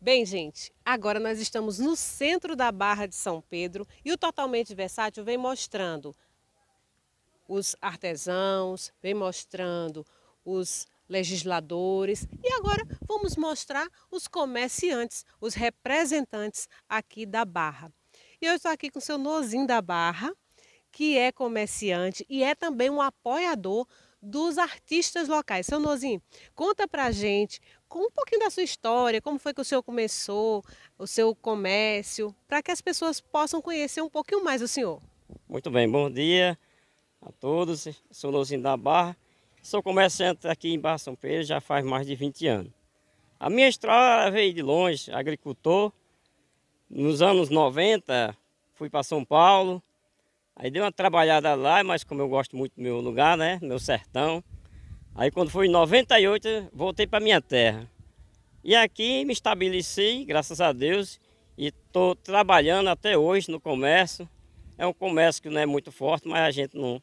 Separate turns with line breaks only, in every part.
Bem, gente, agora nós estamos no centro da Barra de São Pedro e o Totalmente Versátil vem mostrando os artesãos, vem mostrando os legisladores e agora vamos mostrar os comerciantes, os representantes aqui da Barra. E eu estou aqui com o seu Nozinho da Barra, que é comerciante e é também um apoiador dos artistas locais. Seu Nozinho, conta pra gente com um pouquinho da sua história, como foi que o senhor começou, o seu comércio, para que as pessoas possam conhecer um pouquinho mais o senhor.
Muito bem, bom dia a todos. Sou nozinho da Barra, sou comerciante aqui em Barra São Pedro já faz mais de 20 anos. A minha história veio de longe, agricultor. Nos anos 90 fui para São Paulo, aí dei uma trabalhada lá, mas como eu gosto muito do meu lugar, né, meu sertão, Aí quando foi em 98, voltei para minha terra. E aqui me estabeleci, graças a Deus, e estou trabalhando até hoje no comércio. É um comércio que não é muito forte, mas a gente não,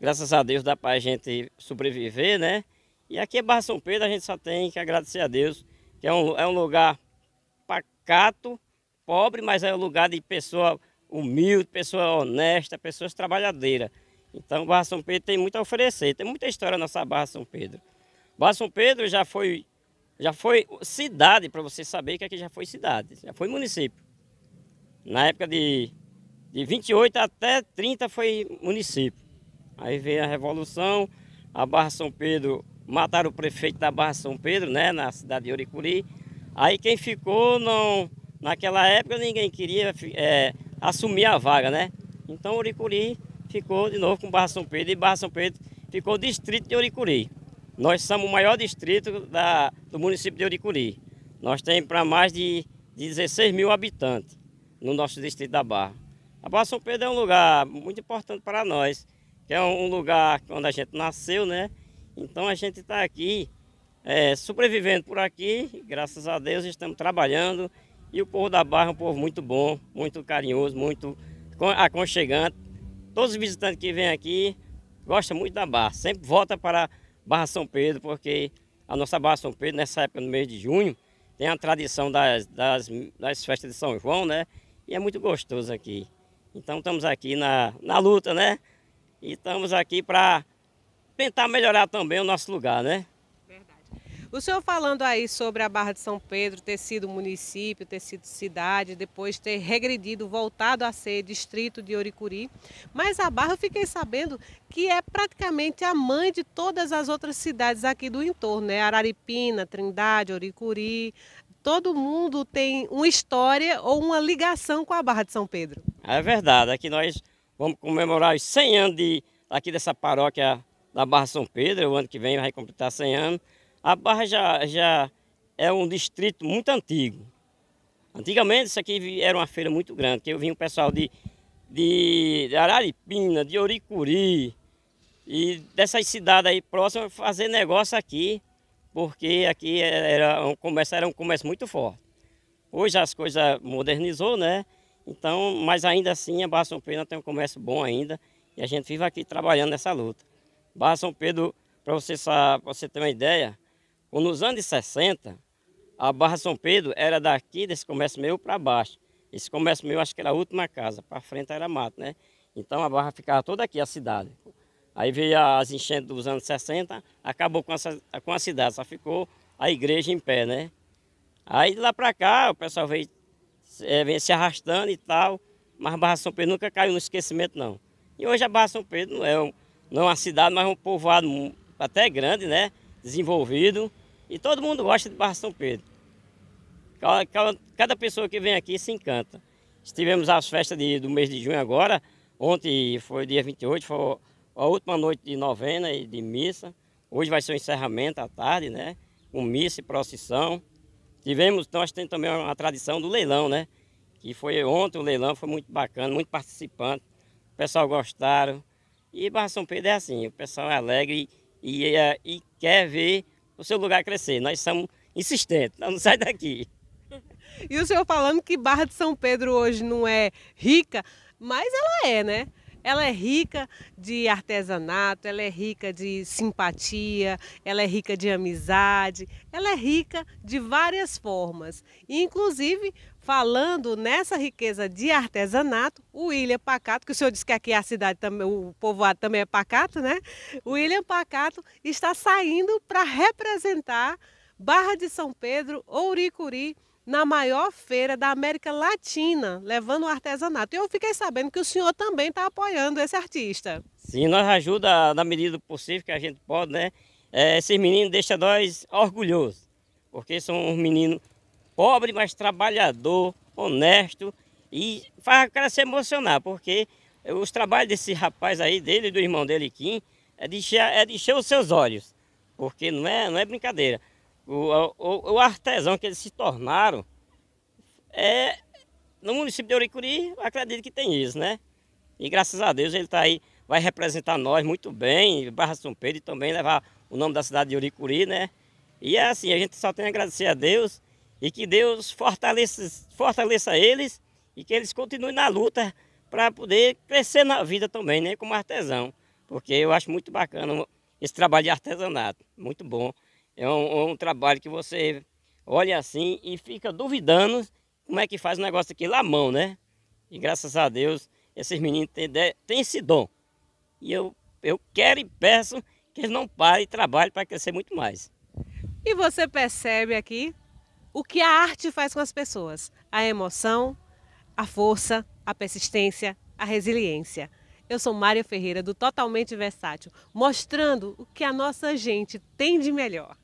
graças a Deus, dá para a gente sobreviver, né? E aqui em é Barra São Pedro a gente só tem que agradecer a Deus, que é um, é um lugar pacato, pobre, mas é um lugar de pessoa humilde, pessoa honesta, pessoas trabalhadeiras. Então, Barra São Pedro tem muito a oferecer, tem muita história na nossa Barra São Pedro. Barra São Pedro já foi, já foi cidade, para você saber que aqui já foi cidade, já foi município. Na época de, de 28 até 30 foi município. Aí veio a Revolução, a Barra São Pedro, mataram o prefeito da Barra São Pedro, né, na cidade de Oricuri. Aí quem ficou, não, naquela época ninguém queria é, assumir a vaga, né? Então Oricuri ficou de novo com Barra São Pedro e Barra São Pedro ficou distrito de Oricuri. Nós somos o maior distrito da, do município de Oricuri. Nós temos para mais de 16 mil habitantes no nosso distrito da Barra. A Barra São Pedro é um lugar muito importante para nós, que é um lugar onde a gente nasceu, né? Então a gente está aqui é, sobrevivendo por aqui, graças a Deus estamos trabalhando. E o povo da Barra é um povo muito bom, muito carinhoso, muito aconchegante. Todos os visitantes que vêm aqui gostam muito da barra. Sempre volta para Barra São Pedro, porque a nossa Barra São Pedro, nessa época, no mês de junho, tem a tradição das, das, das festas de São João, né? E é muito gostoso aqui. Então estamos aqui na, na luta, né? E estamos aqui para tentar melhorar também o nosso lugar, né?
O senhor falando aí sobre a Barra de São Pedro ter sido município, ter sido cidade, depois ter regredido, voltado a ser distrito de Oricuri, mas a Barra eu fiquei sabendo que é praticamente a mãe de todas as outras cidades aqui do entorno, né? Araripina, Trindade, Oricuri, todo mundo tem uma história ou uma ligação com a Barra de São
Pedro. É verdade, aqui nós vamos comemorar os 100 anos de, aqui dessa paróquia da Barra de São Pedro, o ano que vem vai completar 100 anos. A Barra já, já é um distrito muito antigo. Antigamente isso aqui era uma feira muito grande, que eu vinha o pessoal de, de, Araripina, de Oricuri e dessas cidades aí próximas fazer negócio aqui, porque aqui era um comércio, era um comércio muito forte. Hoje as coisas modernizou, né? Então, mas ainda assim a Barra São Pedro tem um comércio bom ainda e a gente vive aqui trabalhando nessa luta. Barra São Pedro, para você, você ter uma ideia, nos anos 60, a Barra São Pedro era daqui, desse comércio meu, para baixo. Esse comércio meu, acho que era a última casa, para frente era mato, né? Então a Barra ficava toda aqui, a cidade. Aí veio as enchentes dos anos 60, acabou com, essa, com a cidade, só ficou a igreja em pé, né? Aí de lá para cá, o pessoal veio, é, veio se arrastando e tal, mas a Barra São Pedro nunca caiu no esquecimento, não. E hoje a Barra São Pedro não é, um, não é uma cidade, mas é um povoado até grande, né? Desenvolvido. E todo mundo gosta de Barra São Pedro. Cada pessoa que vem aqui se encanta. Estivemos as festas de, do mês de junho agora. Ontem foi dia 28, foi a última noite de novena e de missa. Hoje vai ser o encerramento à tarde, né? Com missa e procissão. Tivemos, nós então, temos também uma tradição do leilão, né? Que foi ontem o leilão, foi muito bacana, muito participante. O pessoal gostaram. E Barra São Pedro é assim, o pessoal é alegre e, e, e quer ver o seu lugar crescer. Nós somos insistentes, não sai daqui.
E o senhor falando que Barra de São Pedro hoje não é rica, mas ela é, né? Ela é rica de artesanato, ela é rica de simpatia, ela é rica de amizade, ela é rica de várias formas. Inclusive, Falando nessa riqueza de artesanato, o William Pacato, que o senhor disse que aqui a cidade também, o povoado também é pacato, né? O William Pacato está saindo para representar Barra de São Pedro, Ouricuri, na maior feira da América Latina, levando o artesanato. E eu fiquei sabendo que o senhor também está apoiando esse artista.
Sim, nós ajuda na medida do possível que a gente pode, né? É, esses meninos deixam nós orgulhosos, porque são meninos pobre, mas trabalhador, honesto e faz o cara se emocionar, porque os trabalhos desse rapaz aí, dele e do irmão dele, Kim, é de, encher, é de encher os seus olhos, porque não é, não é brincadeira. O, o, o artesão que eles se tornaram é no município de Oricuri, acredito que tem isso, né? E graças a Deus ele está aí, vai representar nós muito bem, Barra São Pedro, e também levar o nome da cidade de Uricuri, né? E é assim, a gente só tem a agradecer a Deus e que Deus fortaleça, fortaleça eles e que eles continuem na luta para poder crescer na vida também, né? Como artesão. Porque eu acho muito bacana esse trabalho de artesanato. Muito bom. É um, é um trabalho que você olha assim e fica duvidando como é que faz o negócio aqui à mão, né? E graças a Deus, esses meninos têm, têm esse dom. E eu, eu quero e peço que eles não parem e trabalhem para crescer muito mais.
E você percebe aqui o que a arte faz com as pessoas: a emoção, a força, a persistência, a resiliência. Eu sou Mária Ferreira do Totalmente Versátil, mostrando o que a nossa gente tem de melhor.